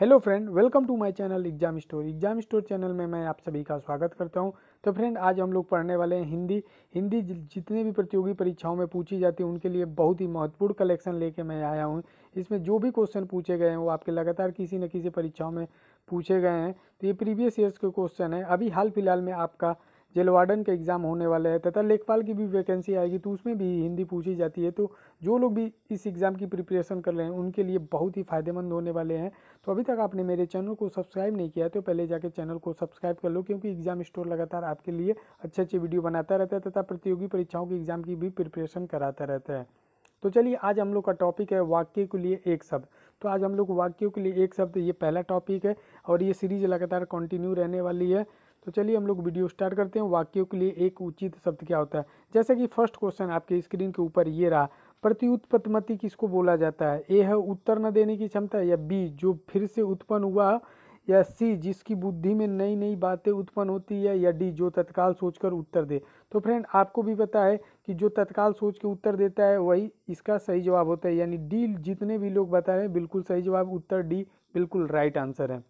hello friend welcome to my channel exam store exam store channel में मैं आप सभी का स्वागत करता हूं तो फ्रेंड आज हम लोग पढ़ने वाले हैं हिंदी हिंदी जितने भी प्रतियोगी परीक्षाओं में पूछी जाती है उनके लिए बहुत ही महत्वपूर्ण कलेक्शन लेके मैं आया हूं इसमें जो भी क्वेश्चन पूछे गए हैं वो आपके लगातार किसी न किसी परीक्षाओं में पूछे गए हैं तो ये प्रीवियस ईयर्स के क्वेश्चन हैं अभी हाल फिलहाल में आपका जेल वार्डन के एग्ज़ाम होने वाले हैं तथा लेखपाल की भी वैकेंसी आएगी तो उसमें भी हिंदी पूछी जाती है तो जो लोग भी इस एग्ज़ाम की प्रिपरेशन कर रहे हैं उनके लिए बहुत ही फ़ायदेमंद होने वाले हैं तो अभी तक आपने मेरे चैनल को सब्सक्राइब नहीं किया तो पहले जाकर चैनल को सब्सक्राइब कर लो क्योंकि एग्ज़ाम स्टोर लगातार आपके लिए अच्छे अच्छे वीडियो बनाता रहता है तथा प्रतियोगी परीक्षाओं के एग्ज़ाम की भी प्रिपरेशन कराता रहता है तो चलिए आज हम लोग का टॉपिक है वाक्य के लिए एक शब्द तो आज हम लोग वाक्यों के लिए एक शब्द ये पहला टॉपिक है और ये सीरीज लगातार कंटिन्यू रहने वाली है तो चलिए हम लोग वीडियो स्टार्ट करते हैं वाक्यों के लिए एक उचित शब्द क्या होता है जैसे कि फर्स्ट क्वेश्चन आपके स्क्रीन के ऊपर ये रहा प्रत्युत्पत्ति किसको बोला जाता है ए है उत्तर न देने की क्षमता या बी जो फिर से उत्पन्न हुआ या सी जिसकी बुद्धि में नई नई बातें उत्पन्न होती है या डी जो तत्काल सोचकर उत्तर दे तो फ्रेंड आपको भी पता है कि जो तत्काल सोच के उत्तर देता है वही इसका सही जवाब होता है यानी डी जितने भी लोग बता रहे हैं बिल्कुल सही जवाब उत्तर डी बिल्कुल राइट आंसर है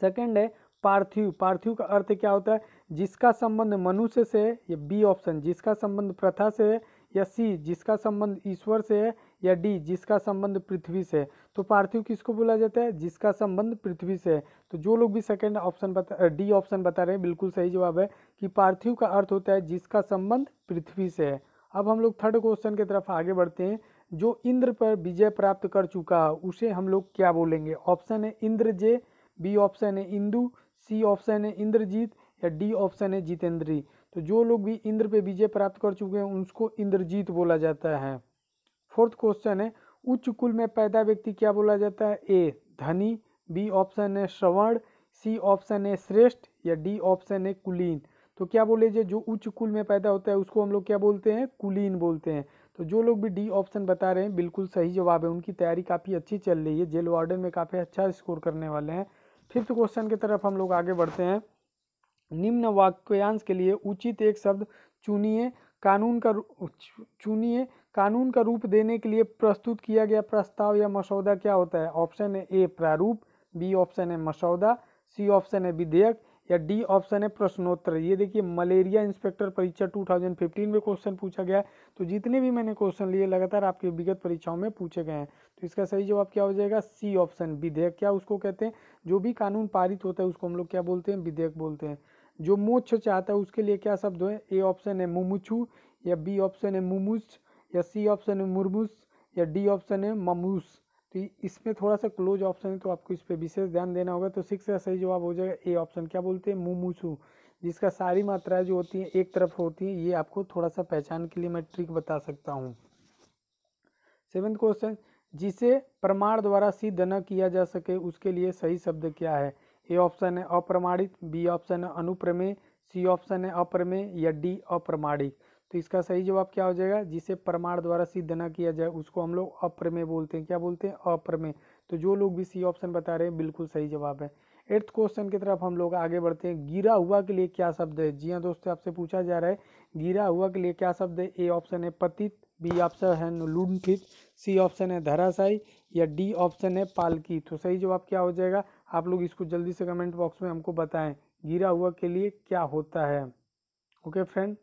सेकेंड है पार्थिव पार्थिव का अर्थ क्या होता है जिसका संबंध मनुष्य से है या बी ऑप्शन जिसका संबंध प्रथा से है या सी जिसका संबंध ईश्वर से है या डी जिसका संबंध पृथ्वी से है तो पार्थिव किसको बोला जाता है जिसका संबंध पृथ्वी से है तो जो लोग भी सेकेंड ऑप्शन बता डी ऑप्शन बता रहे हैं बिल्कुल सही जवाब है कि पार्थिव का अर्थ होता है जिसका संबंध पृथ्वी से है अब हम लोग थर्ड क्वेश्चन की तरफ आगे बढ़ते हैं जो इंद्र पर विजय प्राप्त कर चुका है उसे हम लोग क्या बोलेंगे ऑप्शन है इंद्र जे बी ऑप्शन है इंदू सी ऑप्शन है इंद्रजीत या डी ऑप्शन है जितेंद्री तो जो लोग भी इंद्र पे विजय प्राप्त कर चुके हैं उनको इंद्रजीत बोला जाता है फोर्थ क्वेश्चन है उच्च कुल में पैदा व्यक्ति क्या बोला जाता है ए धनी बी ऑप्शन है श्रवण सी ऑप्शन है श्रेष्ठ या डी ऑप्शन है कुलीन तो क्या बोले जे जो उच्च कुल में पैदा होता है उसको हम लोग क्या बोलते हैं कुलीन बोलते हैं तो जो लोग भी डी ऑप्शन बता रहे हैं बिल्कुल सही जवाब है उनकी तैयारी काफ़ी अच्छी चल रही है जेल वार्डन में काफ़ी अच्छा स्कोर करने वाले हैं फिफ्थ क्वेश्चन की तरफ हम लोग आगे बढ़ते हैं निम्न वाक्यांश के लिए उचित एक शब्द चुनिए कानून का चुनिए कानून का रूप देने के लिए प्रस्तुत किया गया प्रस्ताव या मसौदा क्या होता है ऑप्शन है ए प्रारूप बी ऑप्शन है मसौदा सी ऑप्शन है विधेयक या डी ऑप्शन है प्रश्नोत्तर ये देखिए मलेरिया इंस्पेक्टर परीक्षा 2015 में क्वेश्चन पूछा गया तो जितने भी मैंने क्वेश्चन लिए लगातार आपकी विगत परीक्षाओं में पूछे गए हैं तो इसका सही जवाब क्या हो जाएगा सी ऑप्शन विधेयक क्या उसको कहते हैं जो भी कानून पारित होता है उसको हम लोग क्या बोलते हैं विधेयक बोलते हैं जो मोक्ष चाहता है उसके लिए क्या शब्द है ए ऑप्शन है मुमुछू या बी ऑप्शन है मुमुस या सी ऑप्शन है मुरमुस या डी ऑप्शन है ममूस तो इसमें थोड़ा सा क्लोज ऑप्शन है तो आपको इस पर विशेष ध्यान देना होगा तो सिक्स का सही जवाब हो जाएगा ए ऑप्शन क्या बोलते हैं मुमूसू जिसका सारी मात्राएं जो होती हैं एक तरफ होती हैं ये आपको थोड़ा सा पहचान के लिए मैं ट्रिक बता सकता हूँ सेवेंथ क्वेश्चन जिसे प्रमाण द्वारा सिद्ध न किया जा सके उसके लिए सही शब्द क्या है ए ऑप्शन है अप्रमाणित बी ऑप्शन है अनुप्रमेय सी ऑप्शन है अप्रमेय या डी अप्रमाणिक तो इसका सही जवाब क्या हो जाएगा जिसे प्रमाण द्वारा सिद्ध न किया जाए उसको हम लोग अप्रमेय बोलते हैं क्या बोलते हैं अप्रमेय तो जो लोग भी सी ऑप्शन बता रहे हैं बिल्कुल सही जवाब है एट्थ क्वेश्चन की तरफ हम लोग आगे बढ़ते हैं गिरा हुआ के लिए क्या शब्द है जी हाँ दोस्तों आपसे पूछा जा रहा है गिरा हुआ के लिए क्या शब्द है ए ऑप्शन है पतित बी ऑप्शन है लुंठित सी ऑप्शन है धराशाई या डी ऑप्शन है पालकी तो सही जवाब क्या हो जाएगा आप लोग इसको जल्दी से कमेंट बॉक्स में हमको बताएं गिरा हुआ के लिए क्या होता है ओके फ्रेंड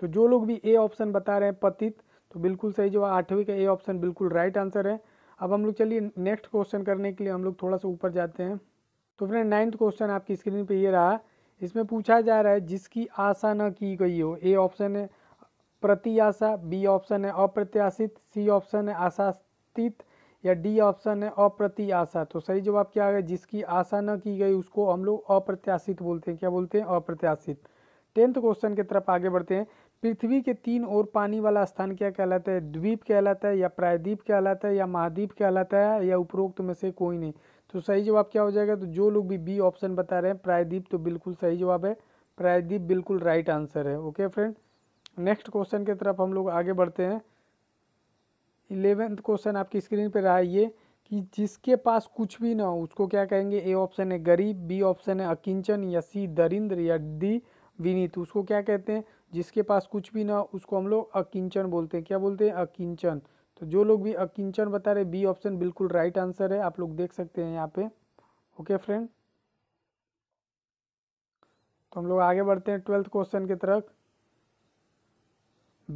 तो जो लोग भी ए ऑप्शन बता रहे हैं पतित तो बिल्कुल सही जवाब आठवीं का ए ऑप्शन बिल्कुल राइट आंसर है अब हम लोग चलिए नेक्स्ट क्वेश्चन करने के लिए हम लोग थोड़ा सा ऊपर जाते हैं तो फ्रेंड नाइन्थ क्वेश्चन आपकी स्क्रीन पे ये रहा इसमें पूछा जा रहा है जिसकी आशा न की गई हो ए ऑप्शन है प्रति आशा बी ऑप्शन है अप्रत्याशित सी ऑप्शन है आशास्तित या डी ऑप्शन है अप्रति आशा तो सही जवाब क्या गया जिसकी आशा न की गई उसको हम लोग अप्रत्याशित बोलते हैं क्या बोलते हैं अप्रत्याशित टेंथ क्वेश्चन की तरफ आगे बढ़ते हैं पृथ्वी के तीन और पानी वाला स्थान क्या कहलाता है द्वीप कहलाता है या प्रायद्वीप कहलाता है या महाद्वीप कहलाता है या उपरोक्त में से कोई नहीं तो सही जवाब क्या हो जाएगा तो जो लोग भी बी ऑप्शन बता रहे हैं प्रायद्वीप तो बिल्कुल सही जवाब है प्रायद्वीप बिल्कुल राइट आंसर है ओके फ्रेंड नेक्स्ट क्वेश्चन की तरफ हम लोग आगे बढ़ते हैं इलेवेंथ क्वेश्चन आपकी स्क्रीन पर रहा ये कि जिसके पास कुछ भी ना हो उसको क्या कहेंगे ए ऑप्शन है गरीब बी ऑप्शन है अकिंचन या सी दरिंद्र या डी विनीत उसको क्या कहते हैं जिसके पास कुछ भी ना उसको हम लोग अकिंचन बोलते हैं क्या बोलते हैं अकिंचन तो जो लोग भी अकिंचन बता रहे बी ऑप्शन बिल्कुल राइट आंसर है आप लोग देख सकते हैं यहाँ पे ओके फ्रेंड तो हम लोग आगे बढ़ते हैं ट्वेल्थ क्वेश्चन की तरफ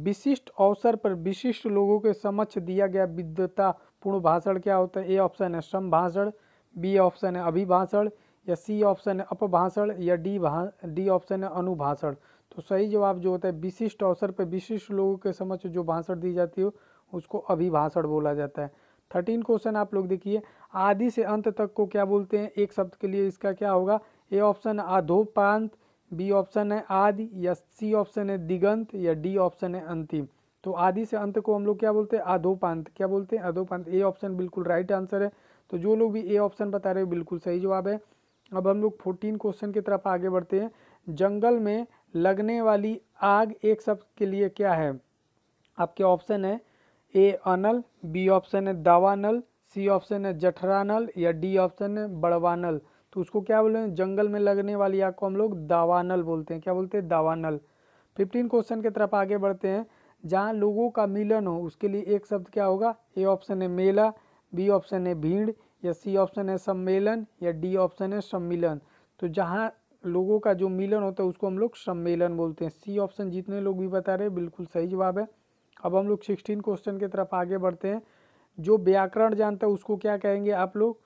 विशिष्ट अवसर पर विशिष्ट लोगों के समक्ष दिया गया विद्वतापूर्ण भाषण क्या होता है ए ऑप्शन है भाषण बी ऑप्शन है अभिभाषण या सी ऑप्शन है अपभाषण या डी डी ऑप्शन है अनुभाषण तो सही जवाब जो होता है विशिष्ट अवसर पर विशिष्ट लोगों के समक्ष जो भाषण दी जाती हो उसको अभिभाषण बोला जाता है थर्टीन क्वेश्चन आप लोग देखिए आदि से अंत तक को क्या बोलते हैं एक शब्द के लिए इसका क्या होगा ए ऑप्शन अधोपांत बी ऑप्शन है आदि या सी ऑप्शन है दिगंत या डी ऑप्शन है अंतिम तो आदि से अंत को हम लोग क्या बोलते हैं अधोपांत क्या बोलते हैं अधोपांत ए ऑप्शन बिल्कुल राइट आंसर है तो जो लोग भी ए ऑप्शन बता रहे हो बिल्कुल सही जवाब है अब हम लोग फोर्टीन क्वेश्चन की तरफ आगे बढ़ते हैं जंगल में लगने वाली आग एक शब्द के लिए क्या है आपके ऑप्शन है ए अनल बी ऑप्शन है दावानल सी ऑप्शन है जठरानल या डी ऑप्शन है बड़वानल तो उसको क्या बोले हैं जंगल में लगने वाली आग को हम लोग दावानल बोलते हैं क्या बोलते हैं दावानल फिफ्टीन क्वेश्चन की तरफ आगे बढ़ते हैं जहाँ लोगों का मिलन हो उसके लिए एक शब्द क्या होगा ए ऑप्शन है मेला बी ऑप्शन है भीड़ या सी ऑप्शन है सम्मेलन या डी ऑप्शन है सम्मिलन तो जहाँ लोगों का जो मिलन होता है उसको हम लोग सम्मेलन बोलते हैं सी ऑप्शन जितने लोग भी बता रहे हैं बिल्कुल सही जवाब है अब हम लोग सिक्सटीन क्वेश्चन की तरफ आगे बढ़ते हैं जो व्याकरण जानता है उसको क्या कहेंगे आप लोग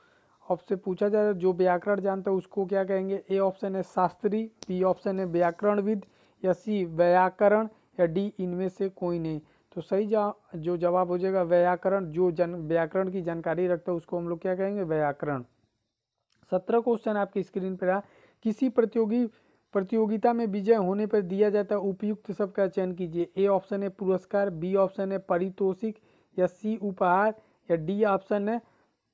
आपसे पूछा जा रहा है जो व्याकरण जानता है उसको क्या कहेंगे ए ऑप्शन है शास्त्री बी ऑप्शन है व्याकरणविद या सी व्याकरण या डी इनमें से कोई नहीं तो सही जा जो जवाब हो जाएगा व्याकरण जो जन व्याकरण की जानकारी रखता है उसको हम लोग क्या कहेंगे व्याकरण सत्रह क्वेश्चन आपकी स्क्रीन पर रहा किसी प्रतियोगी प्रतियोगिता में विजय होने पर दिया जाता उपयुक्त शब्द का चयन कीजिए ए ऑप्शन है पुरस्कार बी ऑप्शन है परितोषिक या सी उपहार या डी ऑप्शन है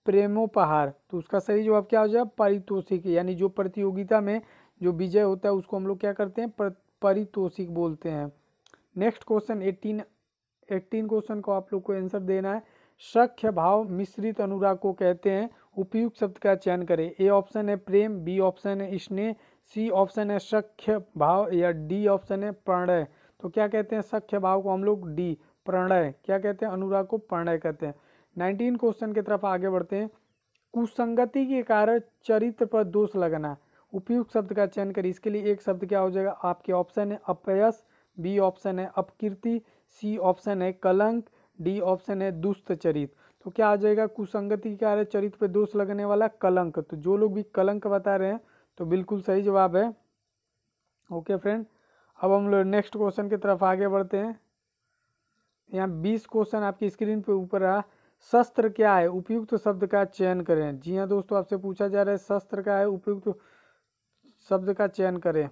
प्रेमोपहार तो उसका सही जवाब क्या हो जाए परितोषिक यानी जो प्रतियोगिता में जो विजय होता है उसको हम लोग क्या करते हैं परितोषिक बोलते हैं next question eighteen eighteen question को आप लोग को आंसर देना है सख्य भाव मिश्रित अनुराग को कहते हैं उपयुक्त शब्द का चयन करें ए ऑप्शन है प्रेम बी ऑप्शन है स्नेह सी ऑप्शन है सख्य भाव या डी ऑप्शन है प्रणय तो क्या कहते हैं सख्य भाव को हम लोग डी प्रणय क्या कहते हैं अनुराग को प्रणय कहते हैं नाइनटीन क्वेश्चन की तरफ आगे बढ़ते हैं कुसंगति के कारण चरित्र पर दोष लगना उपयुक्त शब्द का चयन करें इसके लिए एक शब्द क्या हो जाएगा आपके ऑप्शन है अपयस बी ऑप्शन है अपकीर्ति सी ऑप्शन है कलंक डी ऑप्शन है दुष्ट चरित्र तो क्या आ जाएगा कुसंगति के है चरित्र पे दोष लगने वाला कलंक तो जो लोग भी कलंक बता रहे हैं तो बिल्कुल सही जवाब है ओके फ्रेंड अब हम लोग नेक्स्ट क्वेश्चन की तरफ आगे बढ़ते हैं यहाँ बीस क्वेश्चन आपकी स्क्रीन पे ऊपर रहा शस्त्र क्या है उपयुक्त शब्द का चयन करें जी हाँ दोस्तों आपसे पूछा जा रहा है शस्त्र का है उपयुक्त शब्द का चयन करें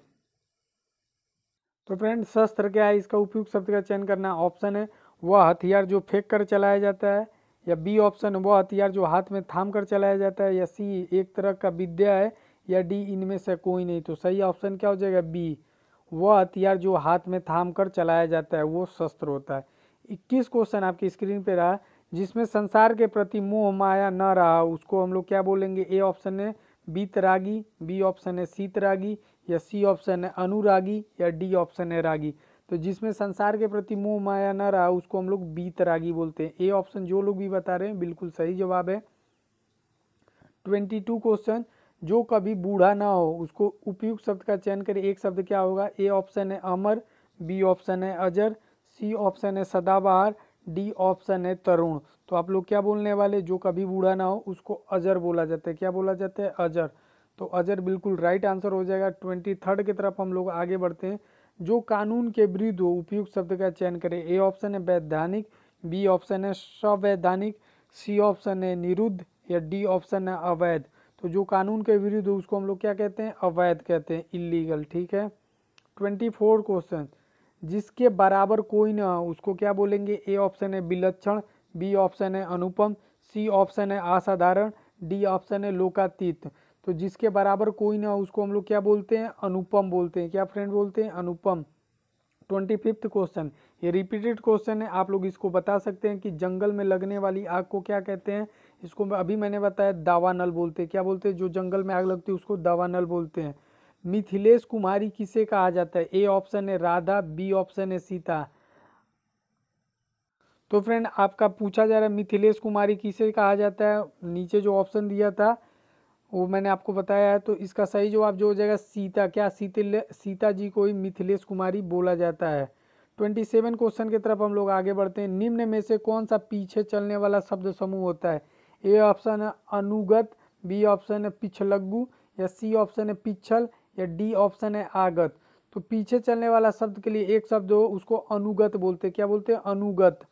तो फ्रेंड शस्त्र क्या है इसका उपयुक्त शब्द का चयन करना ऑप्शन है वह हथियार जो फेंक कर चलाया जाता है या बी ऑप्शन वो हथियार जो हाथ में थाम कर चलाया जाता है या सी एक तरह का विद्या है या डी इनमें से कोई नहीं तो सही ऑप्शन क्या हो जाएगा बी वह हथियार जो हाथ में थाम कर चलाया जाता है वो शस्त्र होता है इक्कीस क्वेश्चन आपकी स्क्रीन पर रहा जिसमें संसार के प्रति मोह माया न रहा उसको हम लोग क्या बोलेंगे ए ऑप्शन है बीतरागी बी ऑप्शन है सीतरागी या सी ऑप्शन है अनुरागी या डी ऑप्शन है रागी तो जिसमें संसार के प्रति मोह माया न रहा उसको हम लोग बी तरागी बोलते हैं ए ऑप्शन जो लोग भी बता रहे हैं बिल्कुल सही जवाब है ट्वेंटी टू क्वेश्चन जो कभी बूढ़ा ना हो उसको उपयुक्त शब्द का चयन करें एक शब्द क्या होगा ए ऑप्शन है अमर बी ऑप्शन है अजर सी ऑप्शन है सदाबहार डी ऑप्शन है तरुण तो आप लोग क्या बोलने वाले जो कभी बूढ़ा ना हो उसको अजर बोला जाता है क्या बोला जाता है अजर तो अजर बिल्कुल राइट आंसर हो जाएगा ट्वेंटी थर्ड की तरफ हम लोग आगे बढ़ते हैं जो कानून के विरुद्ध हो उपयुक्त शब्द का चयन करें ए ऑप्शन है वैधानिक बी ऑप्शन है संवैधानिक सी ऑप्शन है निरुद्ध या डी ऑप्शन है अवैध तो जो कानून के विरुद्ध हो उसको हम लोग क्या कहते हैं अवैध कहते हैं इलीगल ठीक है ट्वेंटी फोर क्वेश्चन जिसके बराबर कोई ना हो उसको क्या बोलेंगे ए ऑप्शन है विलक्षण बी ऑप्शन है अनुपम सी ऑप्शन है असाधारण डी ऑप्शन है लोकातीत तो जिसके बराबर कोई ना हो उसको हम लोग क्या बोलते हैं अनुपम बोलते हैं क्या फ्रेंड बोलते हैं अनुपम ट्वेंटी फिफ्थ क्वेश्चन ये रिपीटेड क्वेश्चन है आप लोग इसको बता सकते हैं कि जंगल में लगने वाली आग को क्या कहते हैं इसको अभी मैंने बताया दावानल बोलते हैं क्या बोलते हैं जो जंगल में आग लगती है उसको दावानल बोलते हैं मिथिलेश कुमारी किसे कहा जाता है ए ऑप्शन है राधा बी ऑप्शन है सीता तो फ्रेंड आपका पूछा जा रहा है मिथिलेश कुमारी किसे कहा जाता है नीचे जो ऑप्शन दिया था वो मैंने आपको बताया है तो इसका सही जवाब जो हो जाएगा सीता क्या सीतिल सीता जी को ही मिथिलेश कुमारी बोला जाता है ट्वेंटी सेवन क्वेश्चन की तरफ हम लोग आगे बढ़ते हैं निम्न में से कौन सा पीछे चलने वाला शब्द समूह होता है ए ऑप्शन है अनुगत बी ऑप्शन है पिछलग्गू या सी ऑप्शन है पिछल या डी ऑप्शन है आगत तो पीछे चलने वाला शब्द के लिए एक शब्द हो उसको अनुगत बोलते हैं क्या बोलते हैं अनुगत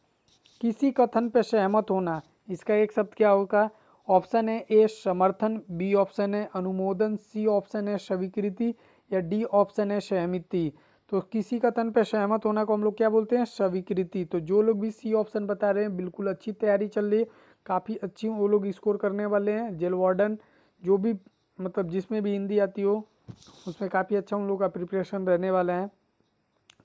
किसी कथन पर सहमत होना इसका एक शब्द क्या होगा ऑप्शन है ए समर्थन बी ऑप्शन है अनुमोदन सी ऑप्शन है स्वीकृति या डी ऑप्शन है सहमति तो किसी कथन पर सहमत होना को हम लोग क्या बोलते हैं स्वीकृति तो जो लोग भी सी ऑप्शन बता रहे हैं बिल्कुल अच्छी तैयारी चल रही है काफ़ी अच्छी वो लोग स्कोर करने वाले हैं जेल वार्डन जो भी मतलब जिसमें भी हिंदी आती हो उसमें काफ़ी अच्छा उन लोगों का प्रिपरेशन रहने वाला है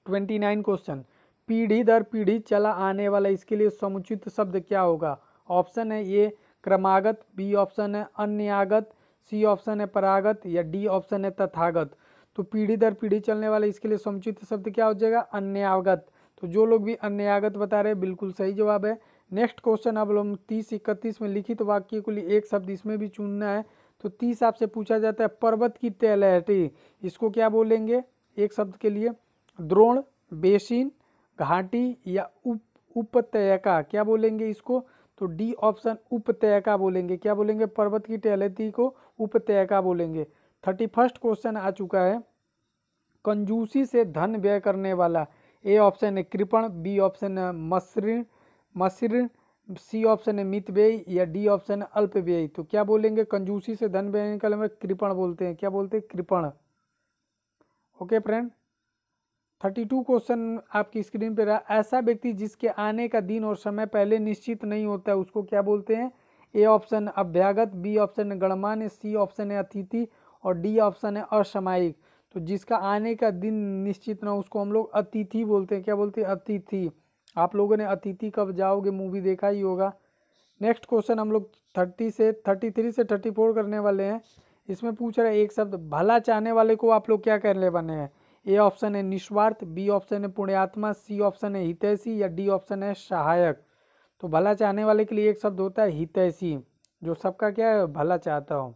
ट्वेंटी नाइन क्वेश्चन पीढ़ी दर पीढ़ी चला आने वाला इसके लिए समुचित शब्द क्या होगा ऑप्शन है ये क्रमागत बी ऑप्शन है अन्यागत सी ऑप्शन है परागत या डी ऑप्शन है तथागत तो पीढ़ी दर पीढ़ी चलने वाले इसके लिए समुचित शब्द क्या हो जाएगा अन्यागत तो जो लोग भी अन्यागत बता रहे हैं बिल्कुल सही जवाब है नेक्स्ट क्वेश्चन अब हम तीस इकतीस में लिखित तो वाक्य को लिए एक शब्द इसमें भी चुनना है तो तीस आपसे पूछा जाता है पर्वत की तैलहटी इसको क्या बोलेंगे एक शब्द के लिए द्रोण बेसिन घाटी या उप उपत्यका क्या बोलेंगे इसको तो डी ऑप्शन उपत्यका बोलेंगे क्या बोलेंगे पर्वत की टहलती को उपत्यका बोलेंगे थर्टी फर्स्ट क्वेश्चन आ चुका है कंजूसी से धन व्यय करने वाला ए ऑप्शन है कृपण बी ऑप्शन है मसृण मसृण सी ऑप्शन है मित व्यय या डी ऑप्शन है अल्प व्यय तो क्या बोलेंगे कंजूसी से धन व्यय निकलने में कृपण बोलते हैं क्या बोलते हैं कृपण okay friend thirty two question आपकी स्क्रीन पे रहा ऐसा व्यक्ति जिसके आने का दिन और समय पहले निश्चित नहीं होता है उसको क्या बोलते हैं ए ऑप्शन अभ्यागत बी ऑप्शन है गणमान्य सी ऑप्शन है अतिथि और डी ऑप्शन है असामायिक तो जिसका आने का दिन निश्चित ना उसको हम लोग अतिथि बोलते हैं क्या बोलते हैं अतिथि आप लोगों ने अतिथि कब जाओगे मूवी देखा ही होगा नेक्स्ट क्वेश्चन हम लोग थर्टी से थर्टी थ्री से थर्टी फोर करने वाले हैं इसमें पूछ रहा है एक शब्द भला चाहने वाले को आप लोग क्या करने वाले हैं ए ऑप्शन है निस्वार्थ बी ऑप्शन है पुण्यात्मा सी ऑप्शन है हितैषी या डी ऑप्शन है सहायक तो भला चाहने वाले के लिए एक शब्द होता है हितैषी जो सबका क्या है भला चाहता हो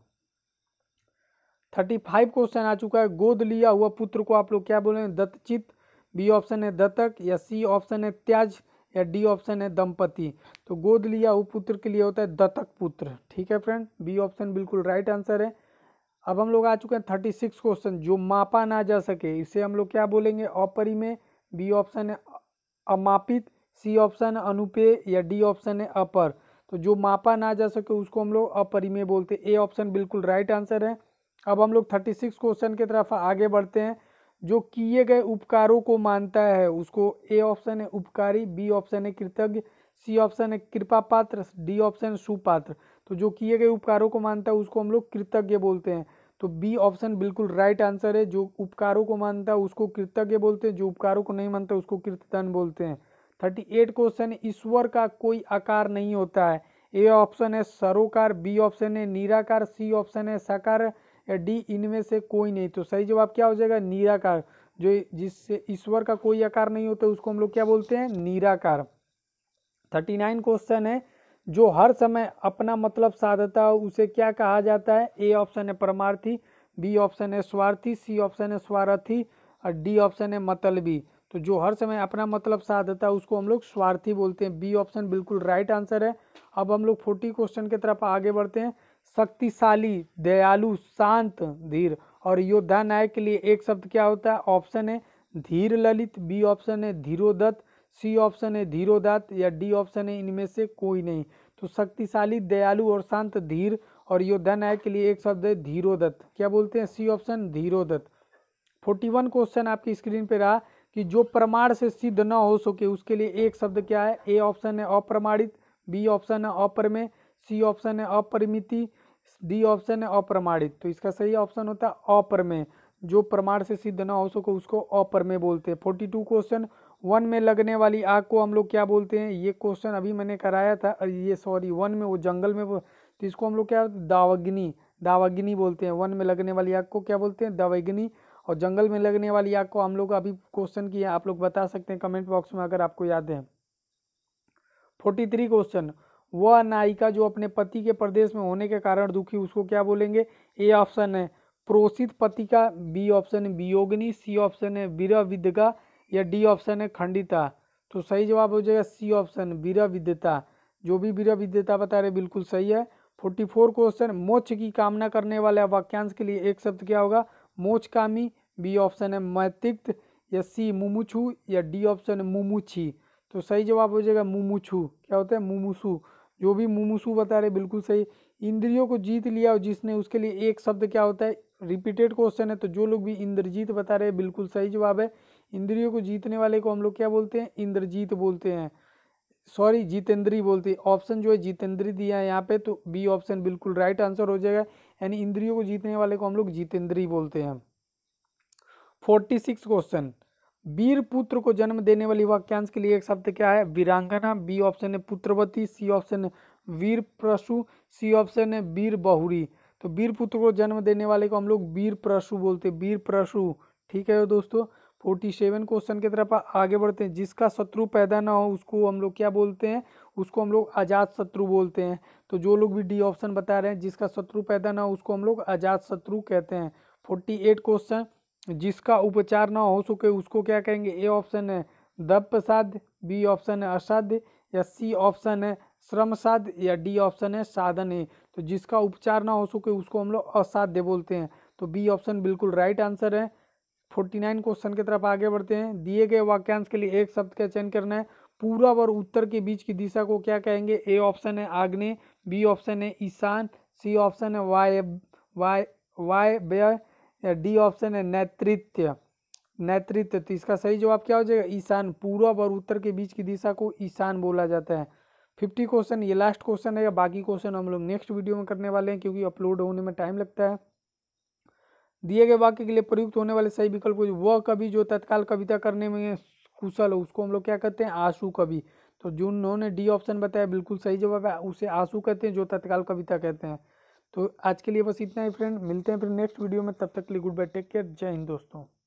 थर्टी फाइव क्वेश्चन आ चुका है गोद लिया हुआ पुत्र को आप लोग क्या बोले दत्तचित बी ऑप्शन है दत्तक या सी ऑप्शन है त्याज या डी ऑप्शन है दंपति तो गोद लिया हुआ पुत्र के लिए होता है दत्तक पुत्र ठीक है फ्रेंड बी ऑप्शन बिल्कुल राइट आंसर है अब हम लोग आ चुके हैं थर्टी सिक्स क्वेश्चन जो मापा ना जा सके इसे हम लोग क्या बोलेंगे अपरि में बी ऑप्शन है अमापित सी ऑप्शन है अनुपे या डी ऑप्शन है अपर तो जो मापा ना जा सके उसको हम लोग अपरिमेय बोलते हैं ए ऑप्शन बिल्कुल राइट आंसर है अब हम लोग थर्टी सिक्स क्वेश्चन की तरफ आगे बढ़ते हैं जो किए गए उपकारों को मानता है उसको ए ऑप्शन है उपकारी बी ऑप्शन है कृतज्ञ सी ऑप्शन है कृपा पात्र डी ऑप्शन सुपात्र तो जो किए गए उपकारों को मानता है उसको हम लोग कृतज्ञ बोलते हैं तो बी ऑप्शन बिल्कुल राइट आंसर है जो उपकारों को मानता है उसको कृतज्ञ बोलते हैं जो उपकारों को नहीं मानता उसको कृतदान बोलते हैं थर्टी एट क्वेश्चन ईश्वर का कोई आकार नहीं होता है ए ऑप्शन है सरोकार बी ऑप्शन है निराकार सी ऑप्शन है साकार डी इनमें से कोई नहीं तो सही जवाब क्या हो जाएगा निराकार जो जिससे ईश्वर का कोई आकार नहीं होता उसको हम लोग क्या बोलते हैं निराकार थर्टी नाइन क्वेश्चन है जो हर समय अपना मतलब साधता है उसे क्या कहा जाता है ए ऑप्शन है परमार्थी बी ऑप्शन है स्वार्थी सी ऑप्शन है स्वार्थी और डी ऑप्शन है मतलबी तो जो हर समय अपना मतलब साधता है उसको हम लोग स्वार्थी बोलते हैं बी ऑप्शन बिल्कुल राइट आंसर है अब हम लोग फोर्टी क्वेश्चन की तरफ आगे बढ़ते हैं शक्तिशाली दयालु शांत धीर और योद्धा नायक के लिए एक शब्द क्या होता है ऑप्शन है धीर ललित बी ऑप्शन है धीरोदत्त सी ऑप्शन है धीरोदात या डी ऑप्शन है इनमें से कोई नहीं तो शक्तिशाली दयालु और शांत धीर और योद्धा नायक के लिए एक शब्द है धीरोदत्त क्या बोलते हैं सी ऑप्शन धीरोदत्त फोर्टी वन क्वेश्चन आपकी स्क्रीन पे रहा कि जो प्रमाण से सिद्ध न हो सके उसके लिए एक शब्द क्या है ए ऑप्शन है अप्रमाणित बी ऑप्शन है अप्रमेय सी ऑप्शन है अपरिमिति डी ऑप्शन है अप्रमाणित तो इसका सही ऑप्शन होता है अप्रमेय जो प्रमाण से सिद्ध न हो सके उसको अप्रमेय बोलते हैं फोर्टी टू क्वेश्चन वन में लगने वाली आग को हम लोग क्या बोलते हैं ये क्वेश्चन अभी मैंने कराया था ये सॉरी वन में वो जंगल में वो तो इसको हम लोग क्या दावग्नि दावग्नि बोलते हैं वन में लगने वाली आग को क्या बोलते हैं दावग्नि और जंगल में लगने वाली आग को हम लोग अभी क्वेश्चन किए आप लोग बता सकते हैं कमेंट बॉक्स में अगर आपको याद है फोर्टी थ्री क्वेश्चन वह नायिका जो अपने पति के प्रदेश में होने के कारण दुखी उसको क्या बोलेंगे ए ऑप्शन है प्रोसित पति का बी ऑप्शन है वियोगनी सी ऑप्शन है विरह विधगा या डी ऑप्शन है खंडिता तो सही जवाब हो जाएगा सी ऑप्शन वीरविद्यता विद्यता जो भी वीरविद्यता बता रहे बिल्कुल सही है फोर्टी फोर क्वेश्चन मोक्ष की कामना करने वाले वाक्यांश के लिए एक शब्द क्या होगा मोक्ष कामी बी ऑप्शन है मैतिक्त या सी मुमुछू या डी ऑप्शन है मुमुछी तो सही जवाब हो जाएगा मुमुछू क्या होता है मुमुसू जो भी मुमुसू बता रहे बिल्कुल सही इंद्रियों को जीत लिया और जिसने उसके लिए एक शब्द क्या होता है रिपीटेड क्वेश्चन है तो जो लोग भी इंद्रजीत बता रहे बिल्कुल सही जवाब है इंद्रियों को जीतने वाले को हम लोग क्या बोलते हैं इंद्रजीत बोलते हैं सॉरी जितेंद्री बोलते हैं ऑप्शन जो है जितेंद्री दिया है यहाँ पे तो बी ऑप्शन बिल्कुल राइट आंसर हो जाएगा यानी इंद्रियों को जीतने वाले को हम लोग जितेंद्री बोलते हैं फोर्टी सिक्स क्वेश्चन वीर पुत्र को जन्म देने वाली वाक्यांश के लिए एक शब्द क्या है वीरांगना बी ऑप्शन है पुत्रवती सी ऑप्शन है वीर प्रसु सी ऑप्शन है वीर बहुरी तो वीर पुत्र को जन्म देने वाले को हम लोग वीर प्रसु बोलते हैं वीर प्रसु ठीक है दोस्तों फोर्टी सेवन क्वेश्चन की तरफ आगे बढ़ते हैं जिसका शत्रु पैदा ना हो उसको हम लोग क्या बोलते हैं उसको हम लोग आज़ाद शत्रु बोलते हैं तो जो लोग भी डी ऑप्शन बता रहे हैं जिसका शत्रु पैदा ना हो उसको हम लोग आज़ाद शत्रु कहते हैं फोर्टी एट क्वेश्चन जिसका उपचार ना हो सके उसको क्या कहेंगे ए ऑप्शन है दप साध बी ऑप्शन है असाध्य या सी ऑप्शन है श्रम साध या डी ऑप्शन है साधन है तो जिसका उपचार ना हो सके उसको हम लोग असाध्य बोलते हैं तो बी ऑप्शन बिल्कुल राइट आंसर है फोर्टी नाइन क्वेश्चन की तरफ आगे बढ़ते हैं दिए गए वाक्यांश के लिए एक शब्द का चयन करना है पूरब और उत्तर के बीच की दिशा को क्या कहेंगे ए ऑप्शन है आग्ने बी ऑप्शन है ईशान सी ऑप्शन है वाय वाय वाय व्यय डी ऑप्शन है नेतृत्व नेतृत्व तो इसका सही जवाब क्या हो जाएगा ईशान पूर्व और उत्तर के बीच की दिशा को ईशान बोला जाता है फिफ्टी क्वेश्चन ये लास्ट क्वेश्चन है या बाकी क्वेश्चन हम लोग नेक्स्ट वीडियो में करने वाले हैं क्योंकि अपलोड होने में टाइम लगता है दिए गए वाक्य के लिए प्रयुक्त होने वाले सही विकल्प वह कवि जो तत्काल कविता करने में कुशल हो उसको हम लोग क्या कहते हैं आंसू कवि तो जो उन्होंने डी ऑप्शन बताया बिल्कुल सही जवाब है उसे आंसू कहते हैं जो तत्काल कविता कहते हैं तो आज के लिए बस इतना ही फ्रेंड मिलते हैं फिर नेक्स्ट वीडियो में तब तक के लिए गुड बाय टेक केयर जय हिंद दोस्तों